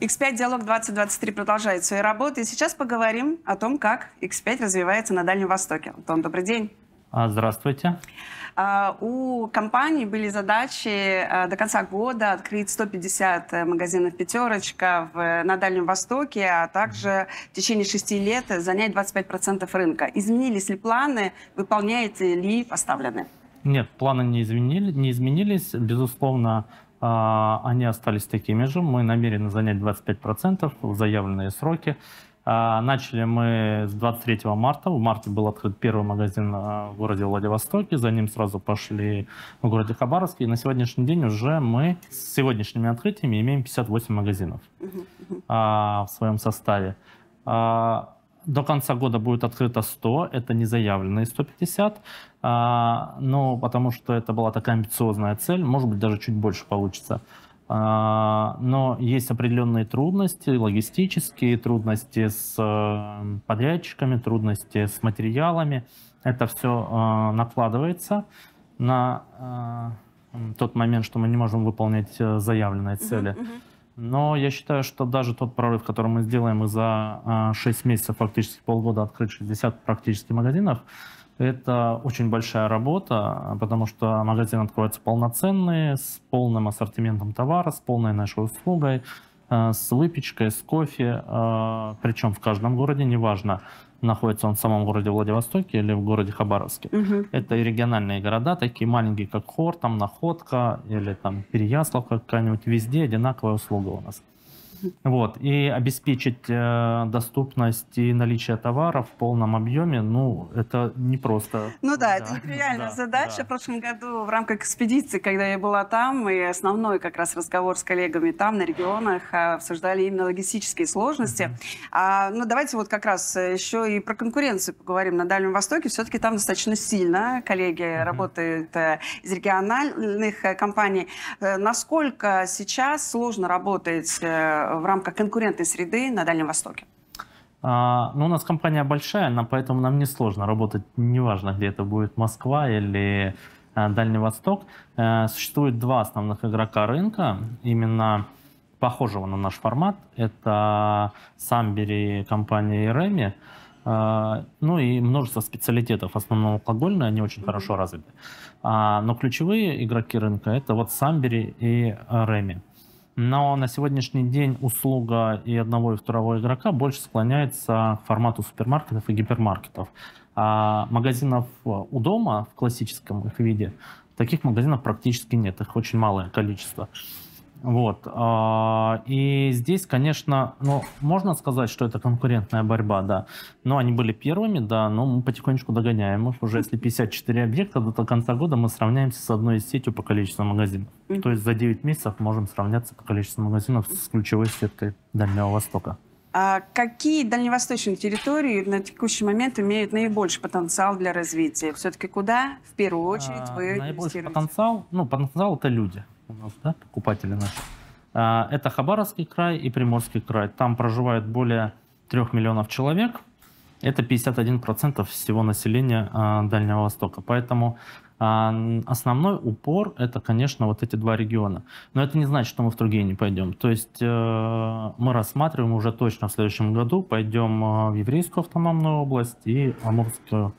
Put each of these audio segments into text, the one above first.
X5 Диалог 2023 продолжает свои работы. И сейчас поговорим о том, как X5 развивается на Дальнем Востоке. Антон, добрый день. А, здравствуйте. А, у компании были задачи а, до конца года открыть 150 э, магазинов «Пятерочка» в, на Дальнем Востоке, а также в течение шести лет занять 25% рынка. Изменились ли планы? Выполняете ли поставленные? Нет, планы не, изменили, не изменились. Безусловно, а, они остались такими же. Мы намерены занять 25% в заявленные сроки. А, начали мы с 23 марта. В марте был открыт первый магазин а, в городе Владивостоке. За ним сразу пошли в городе Хабаровске. И на сегодняшний день уже мы с сегодняшними открытиями имеем 58 магазинов в своем составе до конца года будет открыто 100, это не заявленные 150, а, но ну, потому что это была такая амбициозная цель, может быть, даже чуть больше получится. А, но есть определенные трудности, логистические трудности с э, подрядчиками, трудности с материалами. Это все а, э, накладывается на а, тот момент, что мы не можем выполнять заявленные цели. Uh-huh, uh-huh. Но я считаю, что даже тот прорыв, который мы сделаем и за 6 месяцев, фактически полгода открыть 60 практически магазинов, это очень большая работа, потому что магазин открывается полноценный, с полным ассортиментом товара, с полной нашей услугой, Э, с выпечкой, с кофе, э, причем в каждом городе, неважно, находится он в самом городе Владивостоке или в городе Хабаровске. Угу. Это и региональные города, такие маленькие, как Хор, там Находка или там Переяславка какая-нибудь, везде одинаковая услуга у нас. Вот, и обеспечить э, доступность и наличие товаров в полном объеме, ну, это не просто. Ну да, да это реальная да, задача. Да. В прошлом году в рамках экспедиции, когда я была там, и основной как раз разговор с коллегами там, на регионах, а, обсуждали именно логистические сложности. Mm-hmm. А, ну, давайте вот как раз э, еще и про конкуренцию поговорим на Дальнем Востоке. Все-таки там достаточно сильно коллеги mm-hmm. работают э, из региональных э, компаний. Насколько сейчас сложно работать в рамках конкурентной среды на Дальнем Востоке? А, ну, у нас компания большая, но поэтому нам несложно работать, неважно, где это будет, Москва или а, Дальний Восток. Э, существует два основных игрока рынка, именно похожего на наш формат. Это Самбери, компания Реми, э, Ну и множество специалитетов, основном алкогольные, они очень mm-hmm. хорошо развиты. А, но ключевые игроки рынка это вот Самбери и Реми но на сегодняшний день услуга и одного, и второго игрока больше склоняется к формату супермаркетов и гипермаркетов. А магазинов э, у дома в классическом их виде, таких магазинов практически нет, их очень малое количество. Вот. А, и здесь, конечно, ну, можно сказать, что это конкурентная борьба, да. Но они были первыми, да, но мы потихонечку догоняем их. Уже если 54 объекта, то до конца года мы сравняемся с одной из сетью по количеству магазинов. То есть за 9 месяцев можем сравняться по количеству магазинов с ключевой сеткой Дальнего Востока. А какие дальневосточные территории на текущий момент имеют наибольший потенциал для развития? Все-таки куда в первую а, очередь вы а, Наибольший потенциал, ну, потенциал это люди у нас, да, покупатели наши. А, это Хабаровский край и Приморский край. Там проживает более 3 миллионов человек. Это 51% всего населения а, Дальнего Востока. Поэтому а, основной упор это, конечно, вот эти два региона. Но это не значит, что мы в другие не пойдем. То есть э, мы рассматриваем уже точно в следующем году пойдем э, в Еврейскую автономную область и Амурскую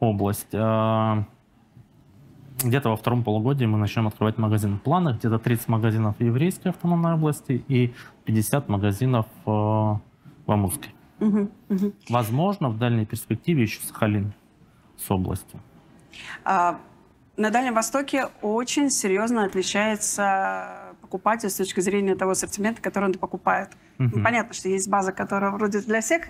область. Э, где-то во втором полугодии мы начнем открывать магазин. В планах где-то 30 магазинов в Еврейской автономной области и 50 магазинов э, в Амурской. Угу, угу. Возможно, в дальней перспективе еще Сахалин с областью. А, на Дальнем Востоке очень серьезно отличается покупатель с точки зрения того ассортимента, который он покупает. Угу. Понятно, что есть база, которая вроде для всех,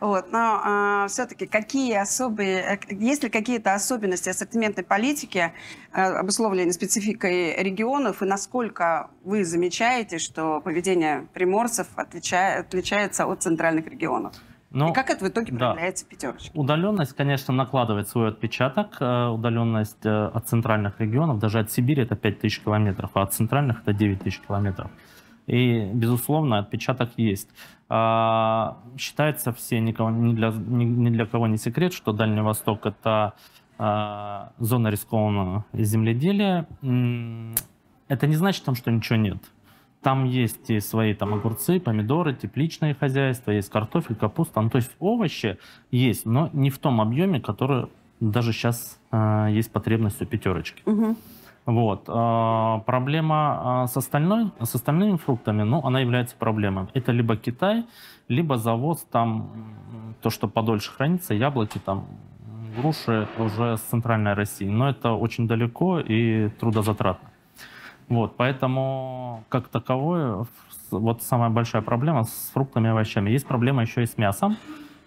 вот, но э, а, все-таки какие особые, э, есть ли какие-то особенности ассортиментной политики, э, обусловленные спецификой регионов, и насколько вы замечаете, что поведение приморцев отлича, отличается от центральных регионов? Но, и ну, как это в итоге проявляется в пятерочке? Удаленность, конечно, накладывает свой отпечаток. Э, удаленность э, от центральных регионов, даже от Сибири это 5000 километров, а от центральных это 9000 километров. И, безусловно, отпечаток есть. А, считается все, никого, ни, для, ни, для кого не секрет, что Дальний Восток — это а, зона рискованного земледелия. Это не значит, что ничего нет. Там есть и свои там огурцы, помидоры, тепличные хозяйства, есть картофель, капуста. Ну, то есть овощи есть, но не в том объеме, который даже сейчас э, а, есть потребность у пятерочки. Угу. Вот. Э, проблема а, с, остальной, с остальными фруктами, ну, она является проблемой. Это либо Китай, либо завод там, то, что подольше хранится, яблоки там, груши уже с центральной России. Но это очень далеко и трудозатратно. Вот, поэтому как таковое, вот самая большая проблема с фруктами и овощами. Есть проблема еще и с мясом,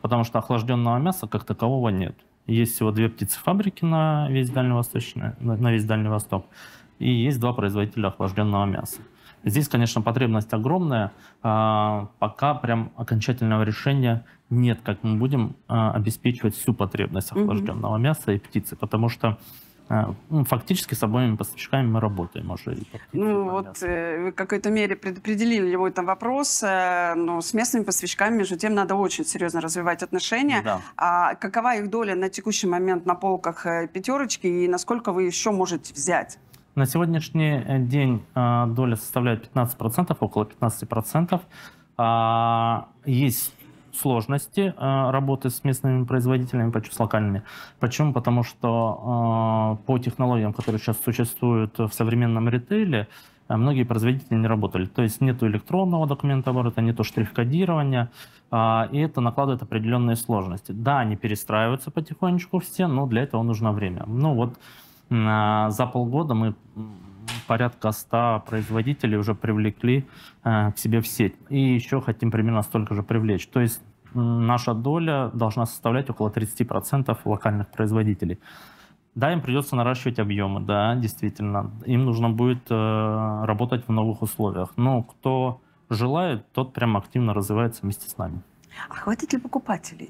потому что охлажденного мяса как такового нет. Есть всего две птицефабрики на весь Дальневосточный, на весь Дальний Восток. И есть два производителя охлажденного мяса. Здесь, конечно, потребность огромная. А, пока прям окончательного решения нет, как мы будем а, обеспечивать всю потребность охлажденного мяса и птицы. Потому что а, ну, фактически с обоими поставщиками мы работаем уже. Ну вот э, вы в какой-то мере предопределили его этот вопрос, э, но с местными поставщиками, между тем, надо очень серьезно развивать отношения. Да. А какова их доля на текущий момент на полках э, пятерочки и насколько вы еще можете взять? На сегодняшний день доля составляет 15%, около 15%. А, есть сложности э, работы с местными производителями, с локальными. Почему? Потому что э, по технологиям, которые сейчас существуют в современном ритейле, э, многие производители не работали. То есть нет электронного документа оборота, нет штрих-кодирования, и это накладывает определенные сложности. Да, они перестраиваются потихонечку все, но для этого нужно время. Ну вот за полгода мы порядка 100 производителей уже привлекли э, к себе в сеть. И еще хотим примерно столько же привлечь. То есть наша доля должна составлять около 30% локальных производителей. Да, им придется наращивать объемы, да, действительно. Им нужно будет э, работать в новых условиях. Но кто желает, тот прям активно развивается вместе с нами. А хватит ли покупателей?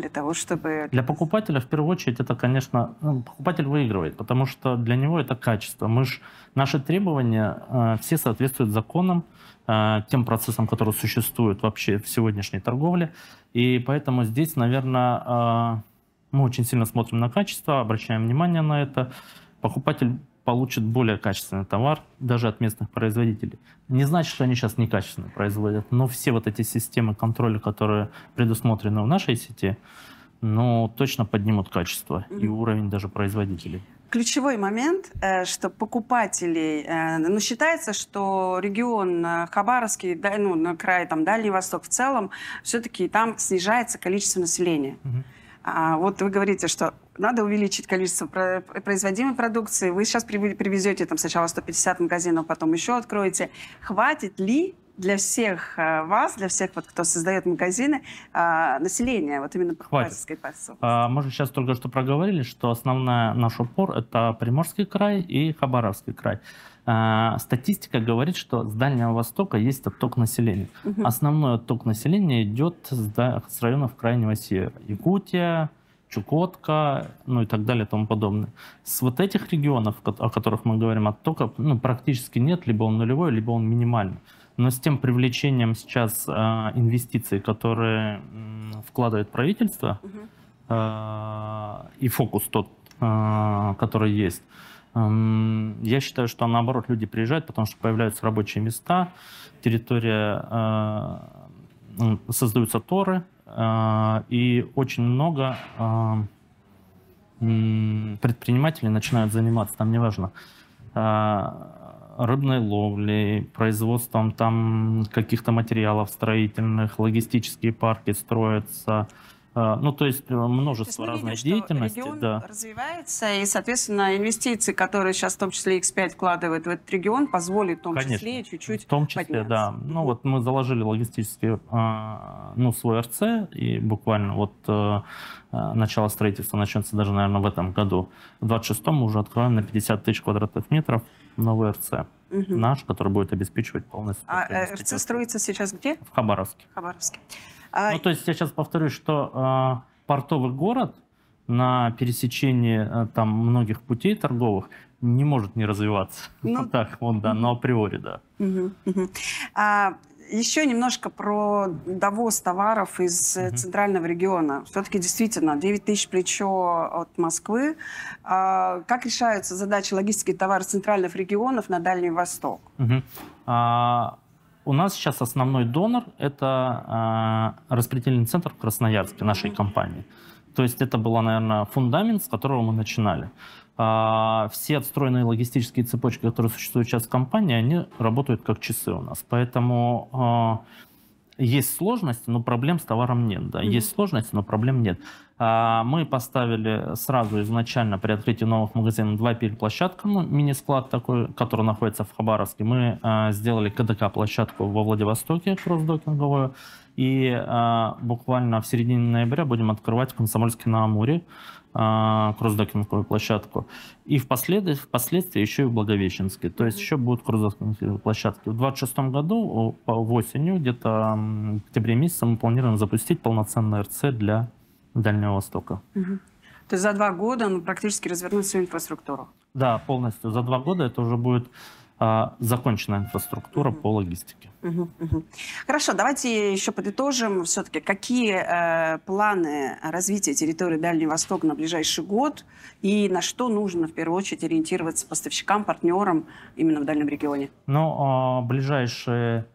для того, чтобы... Для покупателя, в первую очередь, это, конечно, ну, покупатель выигрывает, потому что для него это качество. Мы ж, наши требования э, все соответствуют законам, э, тем процессам, которые существуют вообще в сегодняшней торговле. И поэтому здесь, наверное, э, мы очень сильно смотрим на качество, обращаем внимание на это. Покупатель получат более качественный товар, даже от местных производителей. Не значит, что они сейчас некачественно производят, но все вот эти системы контроля, которые предусмотрены в нашей сети, ну, точно поднимут качество и уровень даже производителей. Ключевой момент, э, что покупателей, э, ну, считается, что регион э, Хабаровский, ну, край там Дальний Восток в целом, все-таки там снижается количество населения. Mm-hmm. А, вот вы говорите, что надо увеличить количество производимой продукции. Вы сейчас привезете там сначала 150 магазинов, а потом еще откроете. Хватит ли для всех а, вас, для всех, вот, кто создает магазины, а, население, вот именно покупательской пособности? А, мы же сейчас только что проговорили, что основная наш упор – это Приморский край и Хабаровский край. А, статистика говорит, что с Дальнего Востока есть отток населения. Основной отток населения идет с, с районов Крайнего Севера. Якутия, Чукотка, ну и так далее и тому подобное. С вот этих регионов, о которых мы говорим, оттока ну, практически нет, либо он нулевой, либо он минимальный. Но с тем привлечением сейчас а, инвестиций, которые м, вкладывает правительство, угу. а, и фокус тот, а, который есть, я считаю, что наоборот люди приезжают, потому что появляются рабочие места, территория, а, создаются торы, а, и очень много а, предпринимателей начинают заниматься, там неважно, рыбной ловли, производством там каких-то материалов строительных, логистические парки строятся, а, ну, то есть э, множество то есть разной видим, деятельности. регион да. развивается, и, соответственно, инвестиции, которые сейчас в том числе X5 вкладывает в этот регион, позволят, в том Конечно. числе чуть-чуть В том числе, подняться. да. Ну, вот мы заложили логистический, а, ну, свой РЦ, и буквально вот э, э, начало строительства начнется даже, наверное, в этом году. В 26-м мы уже откроем на 50 тысяч квадратных метров новый РЦ. Угу. Наш, который будет обеспечивать полностью. А РЦ строится сейчас где? В Хабаровске. Хабаровске. А ну, то есть я сейчас повторю, что а, портовый город на пересечении э, там многих путей торговых не может не развиваться. Ну, вот так, он, да, но ну, априори, да. Угу, угу. А, еще немножко про довоз товаров из угу. центрального региона. Все-таки действительно 9 тысяч плечо от Москвы. А, как решаются задачи логистики товаров центральных регионов на Дальний Восток? Угу. А, у нас сейчас основной донор – это э, распределительный центр в Красноярске нашей компании. То есть это был, наверное, фундамент, с которого мы начинали. Э, все отстроенные логистические цепочки, которые существуют сейчас в компании, они работают как часы у нас. Поэтому э, есть сложности, но проблем с товаром нет. Да? Mm-hmm. Есть сложности, но проблем нет. А, мы поставили сразу изначально при открытии новых магазинов два переплощадка, ну, мини-склад такой, который находится в Хабаровске. Мы э, сделали КДК-площадку во Владивостоке, кросс-докинговую, и э, буквально в середине ноября будем открывать в Комсомольске на Амуре э, кросс-докинговую площадку. И впослед... впоследствии еще и в Благовещенске. То есть еще будут кросс-докинговые площадки. В 2026 году, по осенью, где-то в октябре месяце, мы планируем запустить полноценный РЦ для Дальнего Востока. Угу. То есть за два года он практически развернул всю инфраструктуру? Да, полностью. За два года это уже будет а, закончена инфраструктура угу. по логистике. Угу, угу. Хорошо, давайте еще подытожим все-таки, какие э, планы развития территории Дальнего Востока на ближайший год и на что нужно в первую очередь ориентироваться поставщикам, партнерам именно в дальнем регионе? Ну, а, ближайшие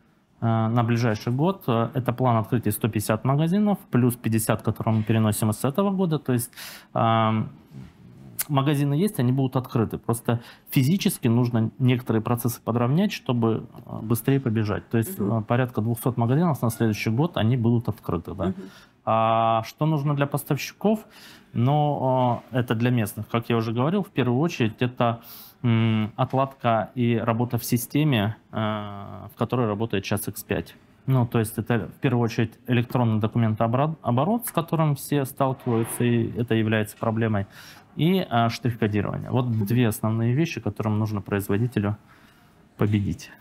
Э, на ближайший год. Э, это план открытия 150 магазинов, плюс 50, которые мы переносим с этого года. То есть эм, магазины есть, они будут открыты. Просто физически нужно некоторые процессы подровнять, чтобы э, быстрее побежать. То есть угу. порядка 200 магазинов на следующий год они будут открыты. Да? Угу. А что нужно для поставщиков? Но ну, это для местных, как я уже говорил, в первую очередь это отладка и работа в системе, э, в которой работает сейчас X5. Ну, то есть это в первую очередь электронный документооборот, с которым все сталкиваются, и это является проблемой, и э, штрих-кодирование. Вот две основные вещи, которым нужно производителю победить.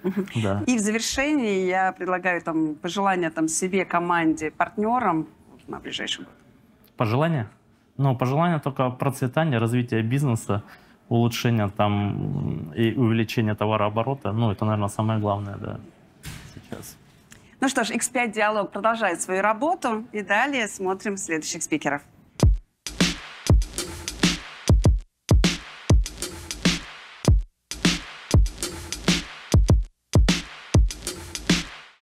Да. И в завершении я предлагаю там пожелания там себе, команде, партнерам на ближайший год. Пожелания? Ну, пожелания только процветания, развития бизнеса, улучшения там и увеличения товарооборота. Ну, это, наверное, самое главное, да, сейчас. Ну что ж, X5 «Диалог» продолжает свою работу. И далее смотрим следующих спикеров.